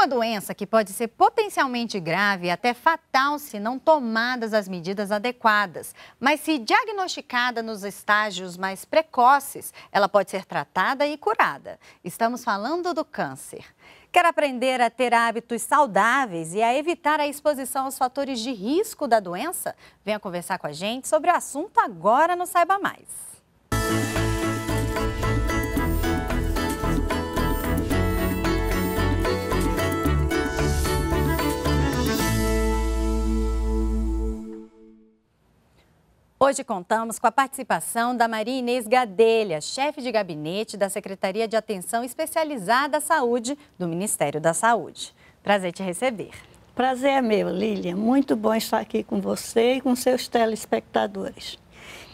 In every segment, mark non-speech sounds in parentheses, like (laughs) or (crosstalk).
Uma doença que pode ser potencialmente grave e até fatal se não tomadas as medidas adequadas. Mas se diagnosticada nos estágios mais precoces, ela pode ser tratada e curada. Estamos falando do câncer. Quer aprender a ter hábitos saudáveis e a evitar a exposição aos fatores de risco da doença? Venha conversar com a gente sobre o assunto agora no Saiba Mais. Hoje contamos com a participação da Maria Inês Gadelha, chefe de gabinete da Secretaria de Atenção Especializada à Saúde do Ministério da Saúde. Prazer te receber. Prazer é meu, Lilian. Muito bom estar aqui com você e com seus telespectadores.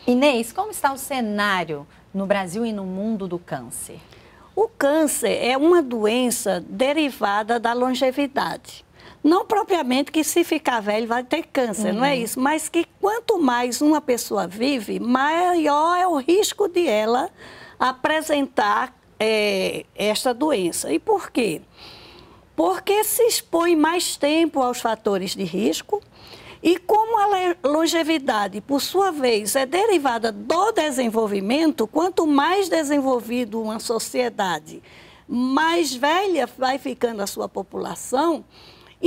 Inês, como está o cenário no Brasil e no mundo do câncer? O câncer é uma doença derivada da longevidade. Não propriamente que se ficar velho vai ter câncer, uhum. não é uhum. isso, mas que quanto mais uma pessoa vive, maior é o risco de ela apresentar é, esta doença. E por quê? Porque se expõe mais tempo aos fatores de risco. E como a longevidade, por sua vez, é derivada do desenvolvimento, quanto mais desenvolvido uma sociedade, mais velha vai ficando a sua população,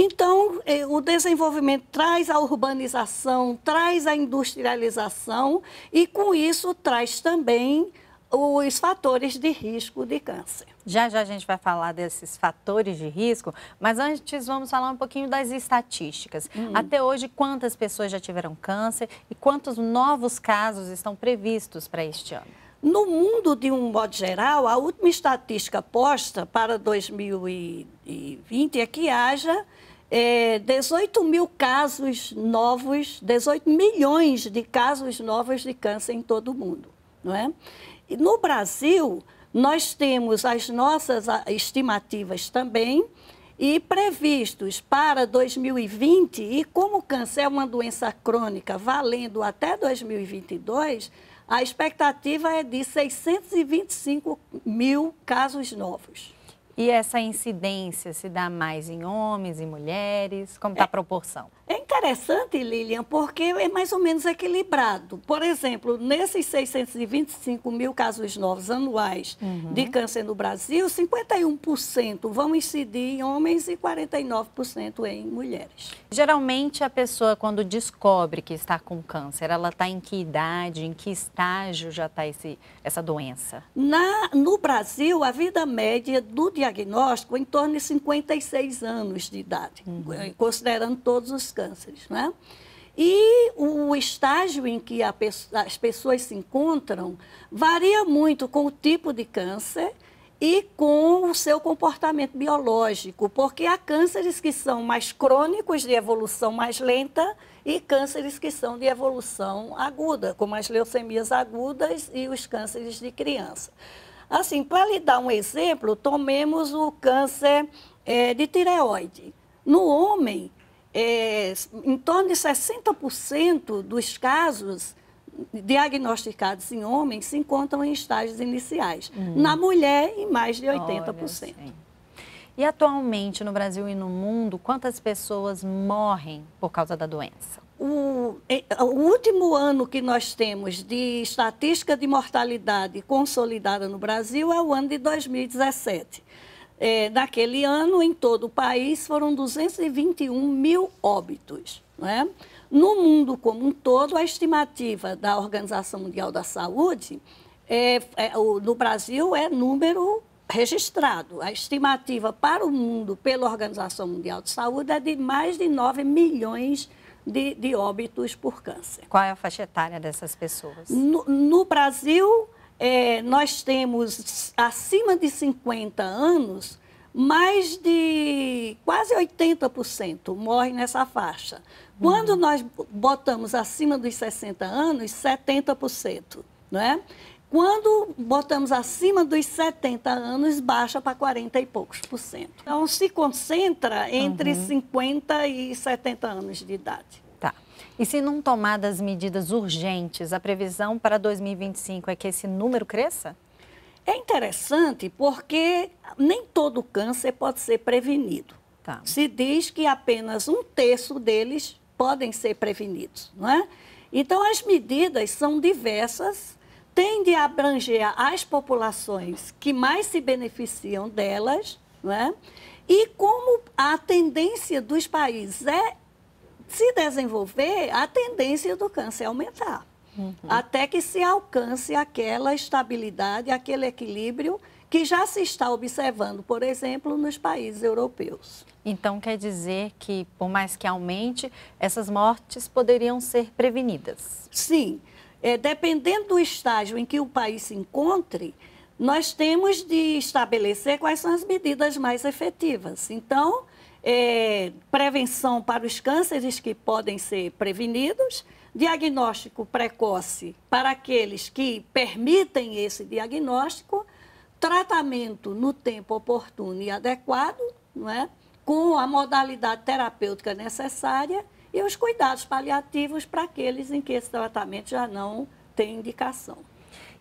então, eh, o desenvolvimento traz a urbanização, traz a industrialização e, com isso, traz também os fatores de risco de câncer. Já já a gente vai falar desses fatores de risco, mas antes vamos falar um pouquinho das estatísticas. Hum. Até hoje, quantas pessoas já tiveram câncer e quantos novos casos estão previstos para este ano? No mundo, de um modo geral, a última estatística posta para 2020 é que haja é, 18 mil casos novos, 18 milhões de casos novos de câncer em todo o mundo. Não é? E no Brasil, nós temos as nossas ah, estimativas também e previstos para 2020, e como o câncer é uma doença crônica valendo até 2022, a expectativa é de 625 mil casos novos. E essa incidência se dá mais em homens e mulheres? Como está a é. proporção? É interessante, Lilian, porque é mais ou menos equilibrado. Por exemplo, nesses 625 mil casos novos anuais uhum. de câncer no Brasil, 51% vão incidir em homens e 49% em mulheres. Geralmente, a pessoa, quando descobre que está com câncer, ela está em que idade, em que estágio já está esse, essa doença? Na, no Brasil, a vida média do diagnóstico é em torno de 56 anos de idade, uhum. considerando todos os cânceres. Né? E o estágio em que as pessoas se encontram varia muito com o tipo de câncer e com o seu comportamento biológico, porque há cânceres que são mais crônicos, de evolução mais lenta, e cânceres que são de evolução aguda, como as leucemias agudas e os cânceres de criança. Assim, para lhe dar um exemplo, tomemos o câncer é, de tireoide. No homem, é, em torno de 60% dos casos diagnosticados em homens se encontram em estágios iniciais. Hum. Na mulher, em mais de 80%. Olha, e atualmente, no Brasil e no mundo, quantas pessoas morrem por causa da doença? O, é, o, último ano que nós temos de estatística de mortalidade consolidada no Brasil é o ano de 2017 é, naquele ano, em todo o país, foram 221 mil óbitos. Né? No mundo como um todo, a estimativa da Organização Mundial da Saúde, é, é, no Brasil, é número registrado. A estimativa para o mundo pela Organização Mundial de Saúde é de mais de 9 milhões de, de óbitos por câncer. Qual é a faixa etária dessas pessoas? No, no Brasil, é, nós temos acima de 50 anos, mais de quase 80% morre nessa faixa. Uhum. Quando nós botamos acima dos 60 anos, 70%, não é? Quando botamos acima dos 70 anos, baixa para 40 e poucos por cento. Então, se concentra entre uhum. 50 e 70 anos de idade. E se não tomadas medidas urgentes, a previsão para 2025 é que esse número cresça? É interessante porque nem todo câncer pode ser prevenido. Tá. Se diz que apenas um terço deles podem ser prevenidos, não é? Então as medidas são diversas, tende a abranger as populações que mais se beneficiam delas, não é? E como a tendência dos países é se desenvolver, a tendência do câncer é aumentar. Uhum. Até que se alcance aquela estabilidade, aquele equilíbrio que já se está observando, por exemplo, nos países europeus. Então, quer dizer que, por mais que aumente, essas mortes poderiam ser prevenidas? Sim. É, dependendo do estágio em que o país se encontre, nós temos de estabelecer quais são as medidas mais efetivas. Então, é, prevenção para os cânceres que podem ser prevenidos, diagnóstico precoce para aqueles que permitem esse diagnóstico, tratamento no tempo oportuno e adequado, não é? com a modalidade terapêutica necessária e os cuidados paliativos para aqueles em que esse tratamento já não tem indicação.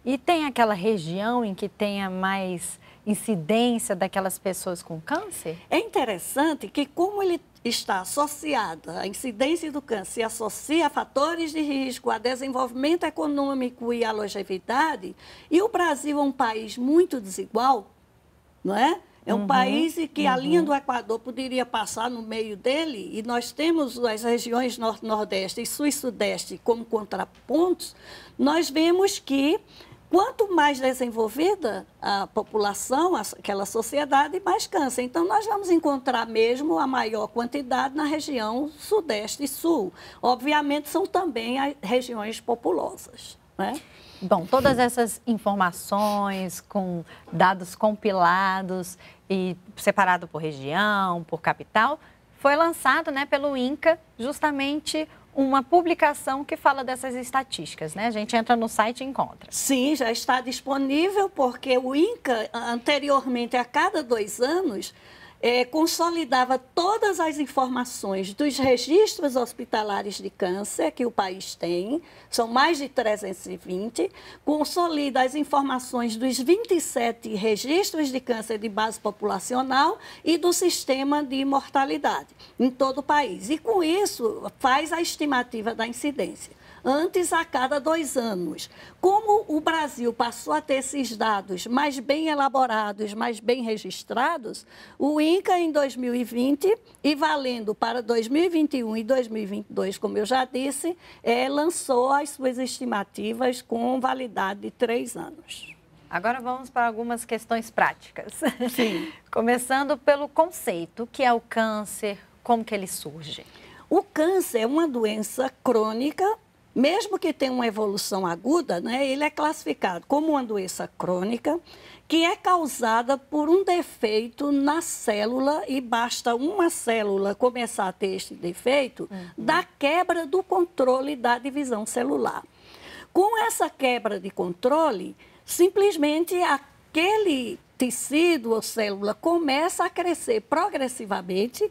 E tem aquela região em que tenha mais incidência daquelas pessoas com câncer? É interessante que como ele está associada, a incidência do câncer se associa a fatores de risco, a desenvolvimento econômico e a longevidade, e o Brasil é um país muito desigual, não é? É um uhum, país que uhum. a linha do Equador poderia passar no meio dele, e nós temos as regiões norte Nordeste e Sul e Sudeste como contrapontos, nós vemos que Quanto mais desenvolvida a população, aquela sociedade, mais câncer. Então, nós vamos encontrar mesmo a maior quantidade na região sudeste e sul. Obviamente, são também as regiões populosas. Né? Bom, todas essas informações com dados compilados e separado por região, por capital, foi lançado né, pelo INCA justamente uma publicação que fala dessas estatísticas, né? A gente entra no site e encontra. Sim, já está disponível, porque o INCA, anteriormente, a cada dois anos, é, consolidava todas as informações dos registros hospitalares de câncer que o país tem, são mais de 320, consolida as informações dos 27 registros de câncer de base populacional e do sistema de mortalidade em todo o país. E com isso faz a estimativa da incidência antes a cada dois anos. Como o Brasil passou a ter esses dados mais bem elaborados, mais bem registrados, o INCA em 2020 e valendo para 2021 e 2022, como eu já disse, é, lançou as suas estimativas com validade de três anos. Agora vamos para algumas questões práticas. Sim. (laughs) Começando pelo conceito, o que é o câncer, como que ele surge? O câncer é uma doença crônica mesmo que tenha uma evolução aguda, né, ele é classificado como uma doença crônica que é causada por um defeito na célula e basta uma célula começar a ter este defeito uhum. da quebra do controle da divisão celular. Com essa quebra de controle, simplesmente aquele tecido ou célula começa a crescer progressivamente,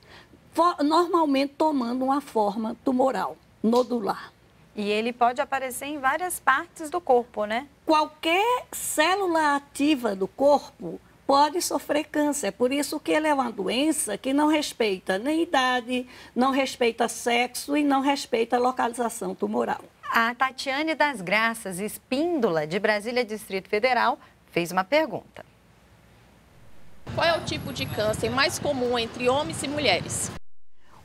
normalmente tomando uma forma tumoral, nodular. E ele pode aparecer em várias partes do corpo, né? Qualquer célula ativa do corpo pode sofrer câncer. Por isso que ele é uma doença que não respeita nem idade, não respeita sexo e não respeita localização tumoral. A Tatiane das Graças, espíndola de Brasília, Distrito Federal, fez uma pergunta. Qual é o tipo de câncer mais comum entre homens e mulheres?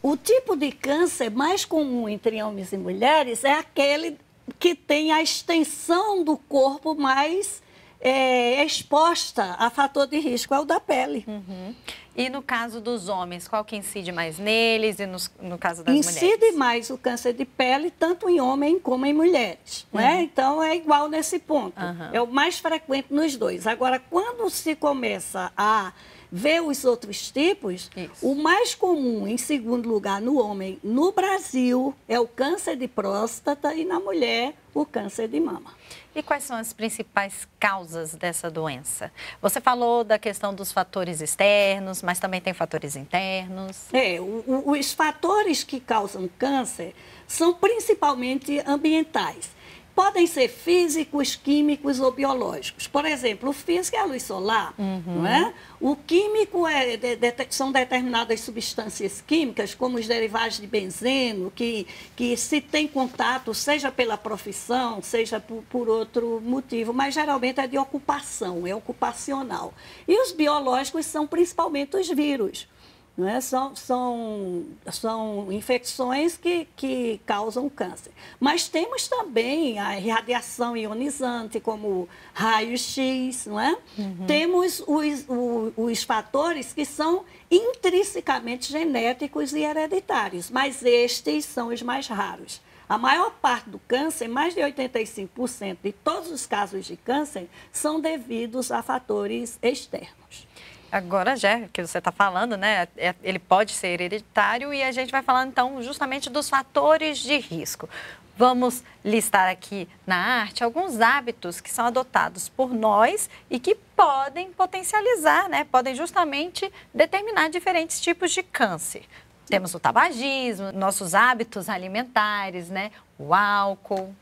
O tipo de câncer mais comum entre homens e mulheres é aquele que tem a extensão do corpo mais é, exposta a fator de risco, é o da pele. Uhum. E no caso dos homens, qual que incide mais neles e no caso das incide mulheres? Incide mais o câncer de pele, tanto em homem como em mulheres. Né? Uhum. Né? Então, é igual nesse ponto. Uhum. É o mais frequente nos dois. Agora, quando se começa a vê os outros tipos, Isso. o mais comum, em segundo lugar, no homem no Brasil é o câncer de próstata e na mulher o câncer de mama. E quais são as principais causas dessa doença? Você falou da questão dos fatores externos, mas também tem fatores internos. É, o, o, os fatores que causam câncer são principalmente ambientais. Podem ser físicos, químicos ou biológicos. Por exemplo, o físico é a luz solar, uhum. não é? O químico é, de, de, são determinadas substâncias químicas, como os derivados de benzeno, que, que se tem contato, seja pela profissão, seja por, por outro motivo, mas geralmente é de ocupação, é ocupacional. E os biológicos são principalmente os vírus. Não é? são, são, são infecções que, que causam câncer. Mas temos também a radiação ionizante, como raio-x, não é? Uhum. Temos os, os, os fatores que são intrinsecamente genéticos e hereditários, mas estes são os mais raros. A maior parte do câncer, mais de 85% de todos os casos de câncer, são devidos a fatores externos. Agora já, que você está falando, né? É, ele pode ser hereditário e a gente vai falar então justamente dos fatores de risco. Vamos listar aqui na arte alguns hábitos que são adotados por nós e que podem potencializar, né? Podem justamente determinar diferentes tipos de câncer. Temos o tabagismo, nossos hábitos alimentares, né? O álcool.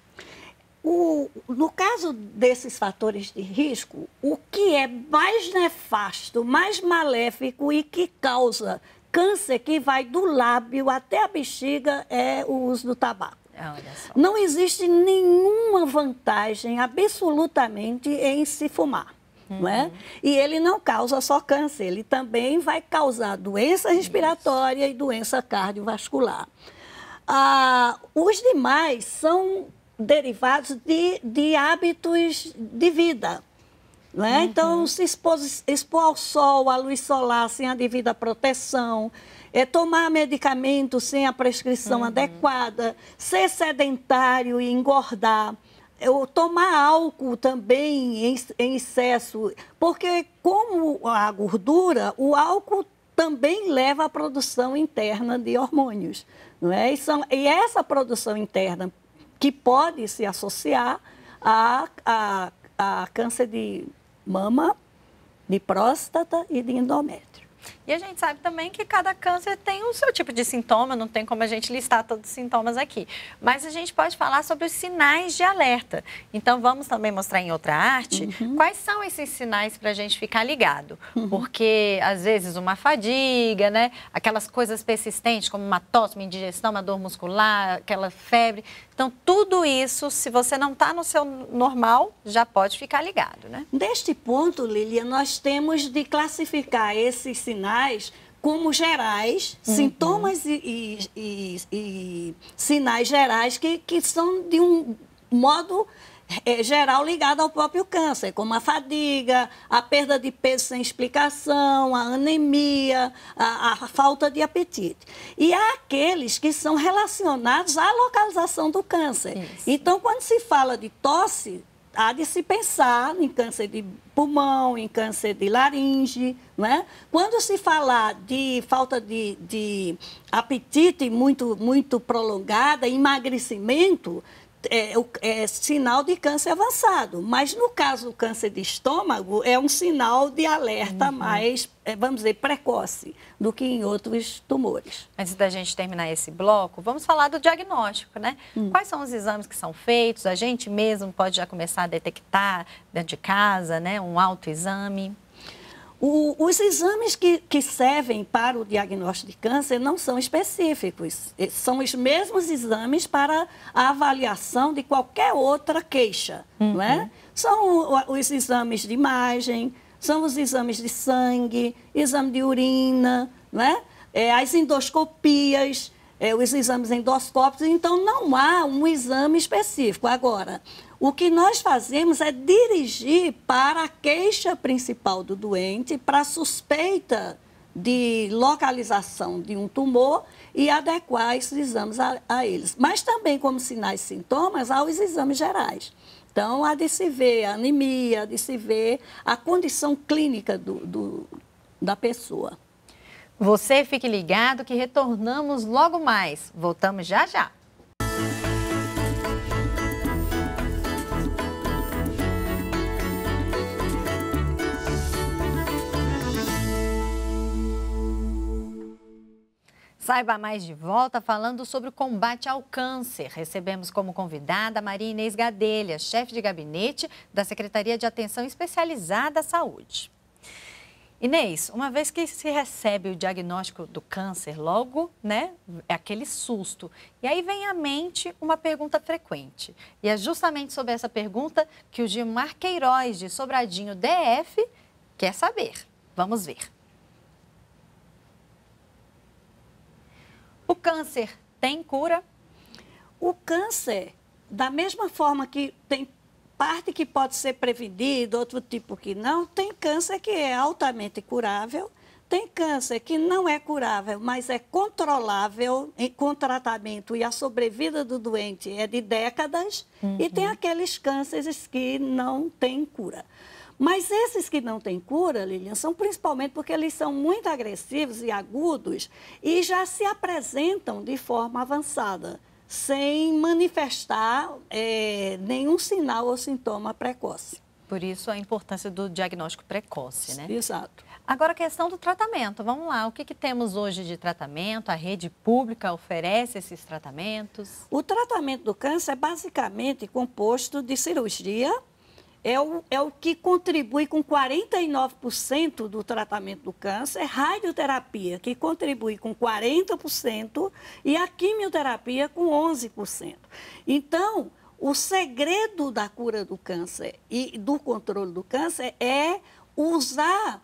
O, no caso desses fatores de risco, o que é mais nefasto, mais maléfico e que causa câncer que vai do lábio até a bexiga é o uso do tabaco. Ah, não existe nenhuma vantagem absolutamente em se fumar. É? Uhum. É? E ele não causa só câncer, ele também vai causar doença respiratória Isso. e doença cardiovascular. Ah, os demais são derivados de, de hábitos de vida. Né? Uhum. Então, se expor, expor ao sol, à luz solar, sem a devida proteção, é tomar medicamento sem a prescrição uhum. adequada, ser sedentário e engordar, eu tomar álcool também em, em excesso, porque como a gordura, o álcool também leva à produção interna de hormônios. Não é? E, são, e essa produção interna que pode se associar a, a, a câncer de mama, de próstata e de endométrio. E a gente sabe também que cada câncer tem o seu tipo de sintoma, não tem como a gente listar todos os sintomas aqui. Mas a gente pode falar sobre os sinais de alerta. Então, vamos também mostrar em outra arte uhum. quais são esses sinais para a gente ficar ligado. Uhum. Porque, às vezes, uma fadiga, né? Aquelas coisas persistentes, como uma tosse, uma indigestão, uma dor muscular, aquela febre. Então, tudo isso, se você não está no seu normal, já pode ficar ligado, né? Neste ponto, Lilia, nós temos de classificar esses sinais gerais, como gerais, uhum. sintomas e, e, e, e, sinais gerais que, que são de um modo é, geral ligado ao próprio câncer, como a fadiga, a perda de peso sem explicação, a anemia, a, a falta de apetite. E há aqueles que são relacionados à localização do câncer. Isso. Então, quando se fala de tosse, há de se pensar em câncer de pulmão, em câncer de laringe, né? Quando se falar de falta de, de apetite muito, muito prolongada, emagrecimento, é, é, é, sinal de câncer avançado. Mas no caso do câncer de estômago, é um sinal de alerta uhum. mais, é, vamos dizer, precoce do que em outros tumores. Antes da gente terminar esse bloco, vamos falar do diagnóstico, né? Hum. Quais são os exames que são feitos? A gente mesmo pode já começar a detectar dentro de casa, né? Um autoexame. O, os exames que, que servem para o diagnóstico de câncer não são específicos. São os mesmos exames para a avaliação de qualquer outra queixa, uhum. não é? Uhum. São os exames de imagem, são os exames de sangue, exame de urina, não é? É, as endoscopias, é, os exames endoscópicos, então não há um exame específico. Agora, o que nós fazemos é dirigir para a queixa principal do doente, para a suspeita de localização de um tumor e adequar esses exames a, a eles. Mas também, como sinais e sintomas, aos exames gerais. Então, há de se ver a anemia, há de se ver a condição clínica do, do da pessoa. Você fique ligado que retornamos logo mais. Voltamos já já. Saiba Mais de volta falando sobre o combate ao câncer. Recebemos como convidada Maria Inês Gadelha, chefe de gabinete da Secretaria de Atenção Especializada à Saúde. Inês, uma vez que se recebe o diagnóstico do câncer, logo, né, é aquele susto. E aí vem à mente uma pergunta frequente. E é justamente sobre essa pergunta que o Gilmar Queiroz, de Sobradinho DF, quer saber. Vamos ver. O câncer tem cura? O câncer, da mesma forma que tem parte que pode ser prevenida, outro tipo que não, tem câncer que é altamente curável, tem câncer que não é curável, mas é controlável com tratamento e a sobrevida do doente é de décadas, uhum. e tem uhum. aqueles cânceres que não têm cura. Mas esses que não têm cura, Lilian, são principalmente porque eles são muito agressivos e agudos e já se apresentam de forma avançada, sem manifestar é, nenhum sinal ou sintoma precoce. Por isso a importância do diagnóstico precoce, né? Exato. Agora a questão do tratamento, vamos lá, o que, que, temos hoje de tratamento? A rede pública oferece esses tratamentos? O tratamento do câncer é basicamente composto de cirurgia é o, é o que contribui com 49% do tratamento do câncer, radioterapia, que contribui com 40%, e a quimioterapia com 11%. Então, o segredo da cura do câncer e do controle do câncer é usar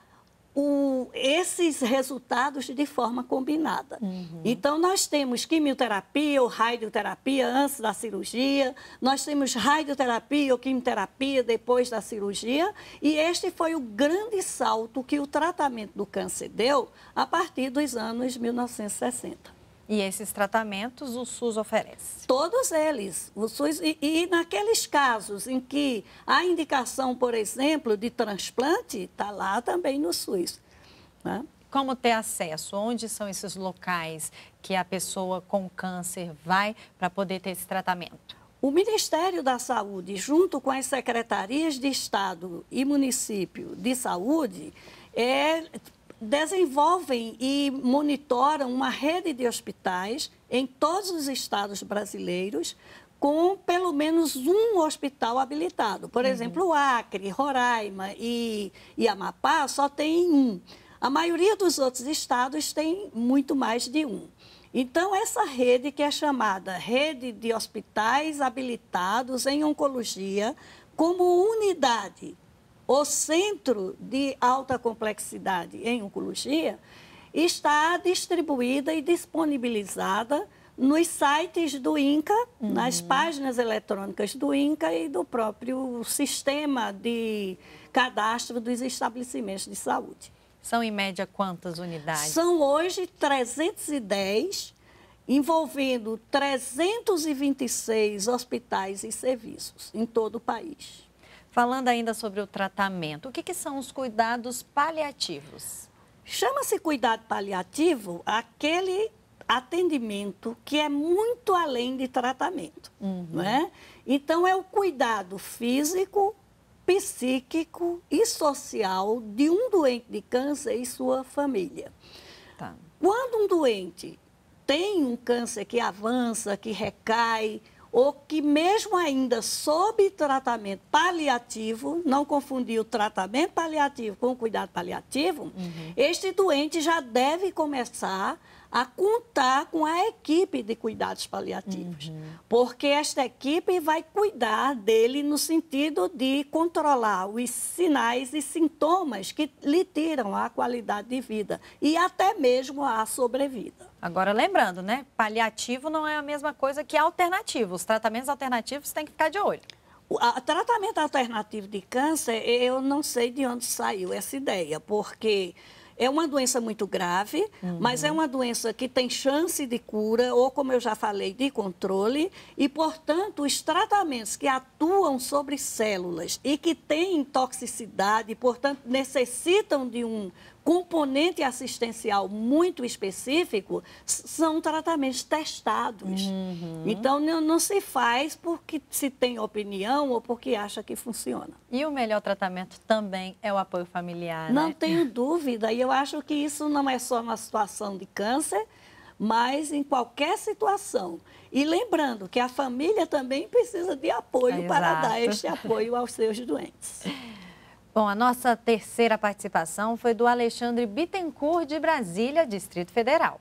o, esses resultados de forma combinada. Uhum. Então, nós temos quimioterapia ou radioterapia antes da cirurgia, nós temos radioterapia ou quimioterapia depois da cirurgia, e este foi o grande salto que o tratamento do câncer deu a partir dos anos 1960. E esses tratamentos o SUS oferece? Todos eles. O SUS, e, e naqueles casos em que há indicação, por exemplo, de transplante, está lá também no SUS. Né? Como ter acesso? Onde são esses locais que a pessoa com câncer vai para poder ter esse tratamento? O Ministério da Saúde, junto com as secretarias de Estado e município de saúde, é, desenvolvem e monitoram uma rede de hospitais em todos os estados brasileiros com pelo menos um hospital habilitado. Por uhum. exemplo, o Acre, Roraima e, e Amapá só tem um. A maioria dos outros estados tem muito mais de um. Então, essa rede que é chamada Rede de Hospitais Habilitados em Oncologia, como unidade o centro de alta complexidade em oncologia está distribuída e disponibilizada nos sites do INCA, uhum. nas páginas eletrônicas do INCA e do próprio sistema de cadastro dos estabelecimentos de saúde. São, em média, quantas unidades? São hoje 310, envolvendo 326 hospitais e serviços em todo o país. Falando ainda sobre o tratamento, o que, que são os cuidados paliativos? Chama-se cuidado paliativo aquele atendimento que é muito além de tratamento, uhum. né? Então é o cuidado físico, psíquico e social de um doente de câncer e sua família. Tá. Quando um doente tem um câncer que avança, que recai, ou que mesmo ainda sob tratamento paliativo, não confundir o tratamento paliativo com o cuidado paliativo, uhum. este doente já deve começar a contar com a equipe de cuidados paliativos, uhum. porque esta equipe vai cuidar dele no sentido de controlar os sinais e sintomas que lhe tiram a qualidade de vida e até mesmo a sobrevida. Agora, lembrando, né? Paliativo não é a mesma coisa que alternativo. Os tratamentos alternativos têm que ficar de olho. O tratamento alternativo de câncer, eu não sei de onde saiu essa ideia, porque é uma doença muito grave, uhum. mas é uma doença que tem chance de cura, ou como eu já falei, de controle, e, portanto, os tratamentos que atuam sobre células e que têm toxicidade, portanto, necessitam de um componente assistencial muito específico, são tratamentos testados. Uhum. Então, não, não se faz porque se tem opinião ou porque acha que funciona. E o melhor tratamento também é o apoio familiar. Não né? tenho dúvida. E eu acho que isso não é só uma situação de câncer, mas em qualquer situação. E lembrando que a família também precisa de apoio é, para exato. dar este apoio aos seus doentes. (laughs) Bom, a nossa terceira participação foi do Alexandre Bittencourt, de Brasília, Distrito Federal.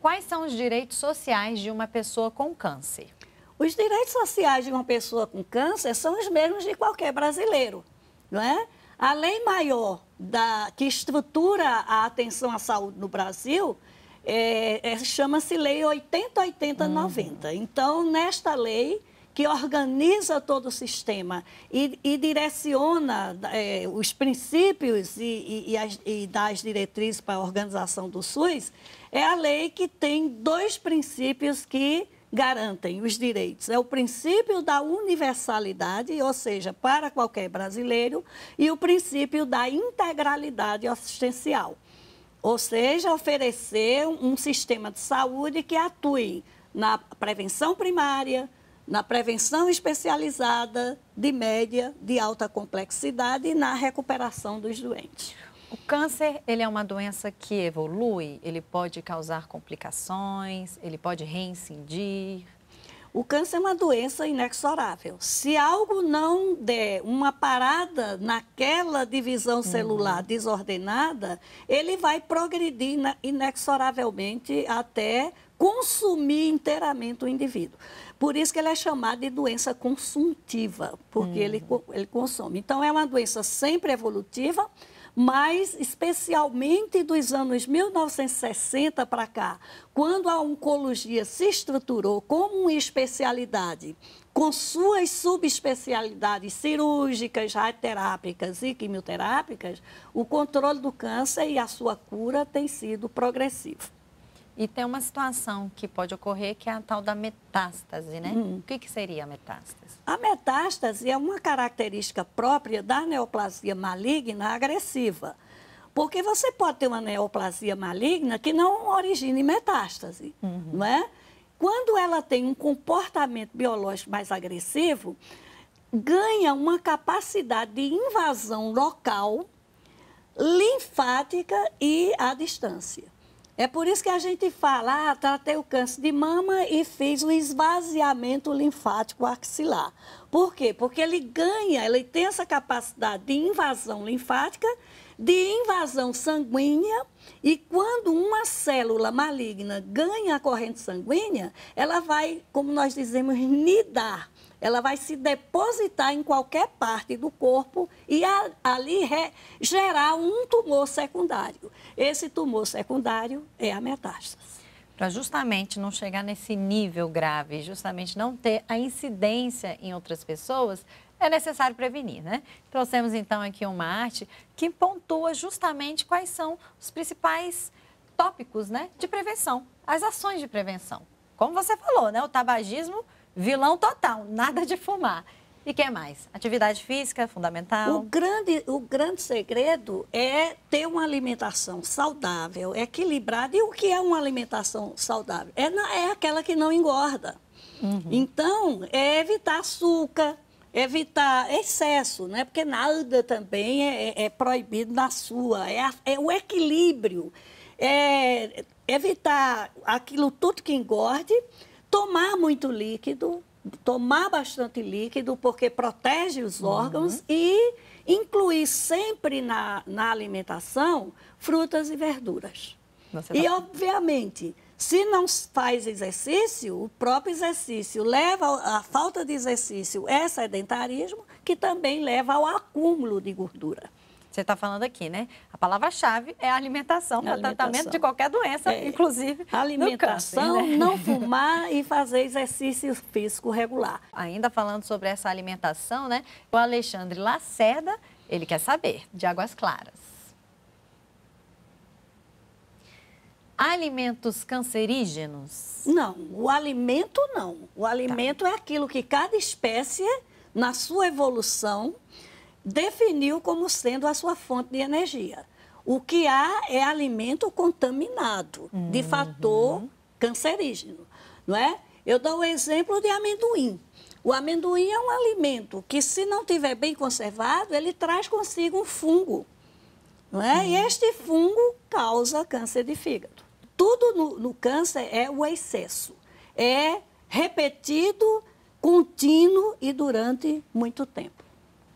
Quais são os direitos sociais de uma pessoa com câncer? Os direitos sociais de uma pessoa com câncer são os mesmos de qualquer brasileiro, não é? A lei maior da, que estrutura a atenção à saúde no Brasil é, é, chama-se Lei 808090. Hum. Então, nesta lei, que organiza todo o sistema e, e direciona é, os princípios e, e, as, e dá as diretrizes para a organização do SUS, é a lei que tem dois princípios que garantem os direitos. É o princípio da universalidade, ou seja, para qualquer brasileiro, e o princípio da integralidade assistencial, ou seja, oferecer um sistema de saúde que atue na prevenção primária, na prevenção especializada de média, de alta complexidade e na recuperação dos doentes. O câncer, ele é uma doença que evolui, ele pode causar complicações, ele pode reincidir. O câncer é uma doença inexorável. Se algo não der uma parada naquela divisão uhum. celular uhum. desordenada, ele vai progredir inexoravelmente até consumir inteiramente o indivíduo. Por isso que ela é chamada de doença consumtiva, porque ele, hum. ele consome. Então, é uma doença sempre evolutiva, mas especialmente dos anos 1960 para cá, quando a oncologia se estruturou como uma especialidade, com suas subespecialidades cirúrgicas, radioterápicas e quimioterápicas, o controle do câncer e a sua cura tem sido progressivo. E tem uma situação que pode ocorrer que é a tal da metástase, né? Hum. O que, que seria a metástase? A metástase é uma característica própria da neoplasia maligna agressiva. Porque você pode ter uma neoplasia maligna que não origine metástase, uhum. não é? Quando ela tem um comportamento biológico mais agressivo, ganha uma capacidade de invasão local, linfática e à distância. É por isso que a gente fala, ah, tratei o câncer de mama e fiz o esvaziamento linfático axilar. Por quê? Porque ele ganha, ele tem essa capacidade de invasão linfática, de invasão sanguínea, e quando uma célula maligna ganha a corrente sanguínea, ela vai, como nós dizemos, nidar ela vai se depositar em qualquer parte do corpo e a, ali re, gerar um tumor secundário. Esse tumor secundário é a metástase. Para justamente não chegar nesse nível grave, justamente não ter a incidência em outras pessoas, é necessário prevenir, né? Trouxemos então aqui uma arte que pontua justamente quais são os principais tópicos, né, de prevenção, as ações de prevenção. Como você falou, né, o tabagismo vilão total, nada de fumar. E que mais? Atividade física fundamental. O grande, o grande segredo é ter uma alimentação saudável, equilibrada. E o que é uma alimentação saudável? É, na, é aquela que não engorda. Uhum. Então, é evitar açúcar, evitar excesso, né? Porque nada também é, é, é proibido na sua. É, a, é o equilíbrio. É evitar aquilo tudo que engorde tomar muito líquido, tomar bastante líquido, porque protege os uhum. órgãos uhum. e incluir sempre na, na alimentação frutas e verduras. e, tá- obviamente, se não faz exercício, o próprio exercício leva a falta de exercício é sedentarismo, que também leva ao acúmulo de gordura você está falando aqui, né? A palavra-chave é alimentação para é tratamento de qualquer doença, é. inclusive. Alimentação, câncer, né? né? não fumar e fazer exercício físico regular. Ainda falando sobre essa alimentação, né? O Alexandre Lacerda, ele quer saber de águas claras. alimentos cancerígenos? Não, o alimento não. O alimento tá. é aquilo que cada espécie, na sua evolução, definiu como sendo a sua fonte de energia. O que há é alimento contaminado uhum. de fator cancerígeno, não é? Eu dou o exemplo de amendoim. O amendoim é um alimento que, se não tiver bem conservado, ele traz consigo um fungo, não é? Uhum. E este fungo causa câncer de fígado. Tudo no, no câncer é o excesso, é repetido, contínuo e durante muito tempo.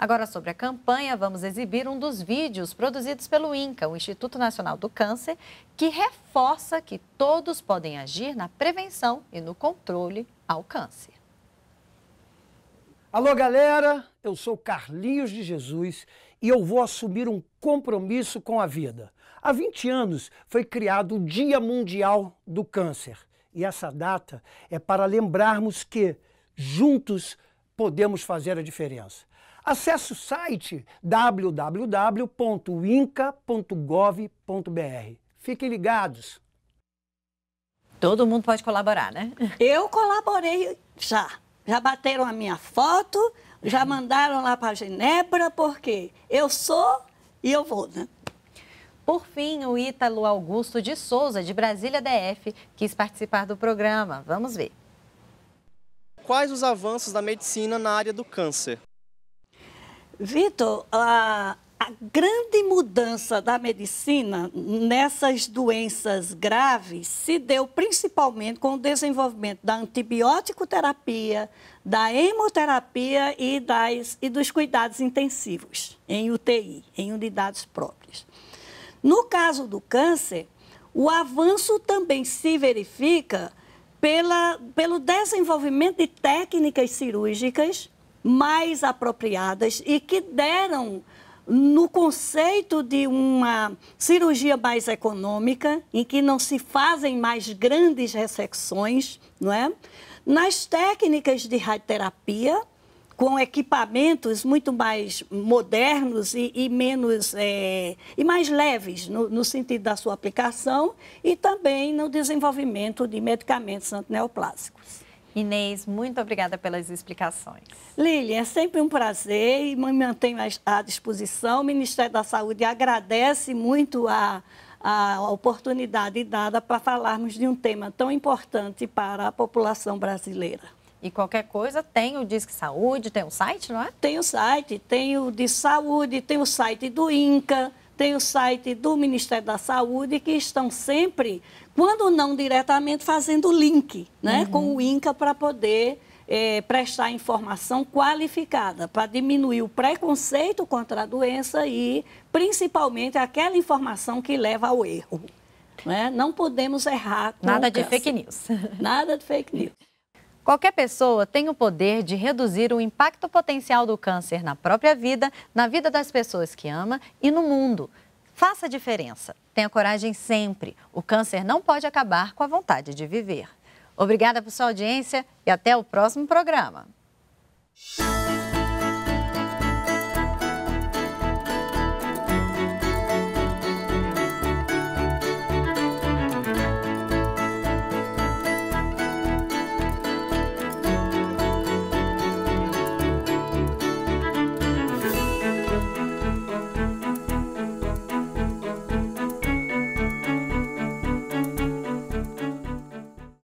Agora, sobre a campanha, vamos exibir um dos vídeos produzidos pelo INCA, o Instituto Nacional do Câncer, que reforça que todos podem agir na prevenção e no controle ao câncer. Alô, galera! Eu sou Carlinhos de Jesus e eu vou assumir um compromisso com a vida. Há 20 anos foi criado o Dia Mundial do Câncer e essa data é para lembrarmos que juntos podemos fazer a diferença. Acesse o site www.inca.gov.br. Fiquem ligados. Todo mundo pode colaborar, né? Eu colaborei já. Já bateram a minha foto, já mandaram lá para Genebra, porque eu sou e eu vou, né? Por fim, o Ítalo Augusto de Souza, de Brasília DF, quis participar do programa. Vamos ver. Quais os avanços da medicina na área do câncer? Vitor, a, a grande mudança da medicina nessas doenças graves se deu principalmente com o desenvolvimento da antibiótico-terapia, da hemoterapia e, das, e dos cuidados intensivos em UTI, em unidades próprias. No caso do câncer, o avanço também se verifica pela, pelo desenvolvimento de técnicas cirúrgicas mais apropriadas e que deram no conceito de uma cirurgia mais econômica, em que não se fazem mais grandes ressecções, não é? Nas técnicas de radioterapia, com equipamentos muito mais modernos e, e menos é, e mais leves no, no, sentido da sua aplicação e também no desenvolvimento de medicamentos antineoplásicos. Inês, muito obrigada pelas explicações. Lili, é sempre um prazer e me mantenho à disposição. O Ministério da Saúde agradece muito a, a oportunidade dada para falarmos de um tema tão importante para a população brasileira. E qualquer coisa, tem o Disque Saúde, tem o site, não é? Tem o site, tem o de saúde, tem o site do INCA, tem o site do Ministério da Saúde, que estão sempre quando não diretamente, fazendo link né, uhum. com o INCA para poder é, prestar informação qualificada, para diminuir o preconceito contra a doença e, principalmente, aquela informação que leva ao erro. Né? Não podemos errar. Nada de fake news. (laughs) Nada de fake news. Qualquer pessoa tem o poder de reduzir o impacto potencial do câncer na própria vida, na vida das pessoas que ama e no mundo. Faça a diferença. Tenha coragem sempre. O câncer não pode acabar com a vontade de viver. Obrigada por sua audiência e até o próximo programa.